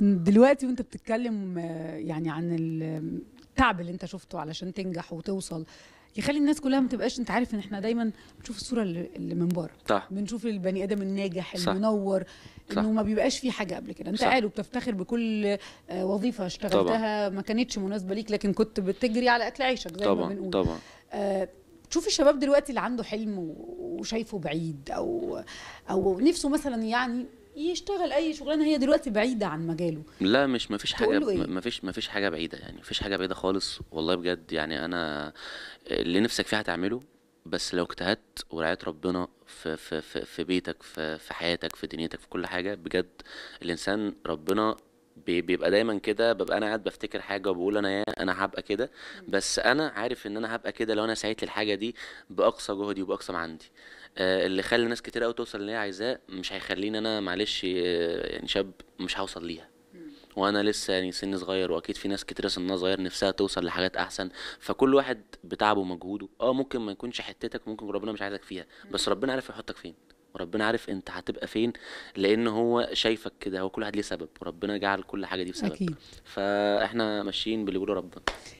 دلوقتي وانت بتتكلم آه، يعني عن التعب اللي انت شفته علشان تنجح وتوصل يخلي الناس كلها ما تبقاش انت عارف ان احنا دايما بنشوف الصوره اللي من بره صح بنشوف البني ادم الناجح صح. المنور صح. انه ما بيبقاش فيه حاجه قبل كده انت قاعد وبتفتخر بكل آه، وظيفه اشتغلتها ما كانتش مناسبه ليك لكن كنت بتجري على اكل عيشك زي طبعا. ما بنقول طبعا طبعا آه، تشوف الشباب دلوقتي اللي عنده حلم وشايفه بعيد او او نفسه مثلا يعني يشتغل اي شغلانه هي دلوقتي بعيده عن مجاله لا مش مفيش حاجه إيه؟ مفيش مفيش حاجه بعيده يعني مفيش حاجه بعيده خالص والله بجد يعني انا اللي نفسك فيه هتعمله بس لو اجتهدت ورعيت ربنا في في, في بيتك في في حياتك في دنيتك في كل حاجه بجد الانسان ربنا بيبقى دايما كده ببقى انا قاعد بفتكر حاجه وبقول انا يا انا هبقى كده بس انا عارف ان انا هبقى كده لو انا سعيت للحاجه دي باقصى جهدي وباقصى ما عندي آه، اللي خلى ناس كتير قوي توصل اللي هي عايزاه مش هيخليني انا معلش آه، يعني شاب مش هوصل ليها وانا لسه يعني سن صغير واكيد في ناس كتير سنها صغير نفسها توصل لحاجات احسن فكل واحد بتعبه ومجهوده اه ممكن ما يكونش حتتك ممكن ربنا مش عايزك فيها بس ربنا عارف يحطك فين وربنا عارف انت هتبقى فين لان هو شايفك كده هو كل واحد ليه سبب وربنا جعل كل حاجه دي بسبب أكيد. فاحنا ماشيين باللي بيقوله ربنا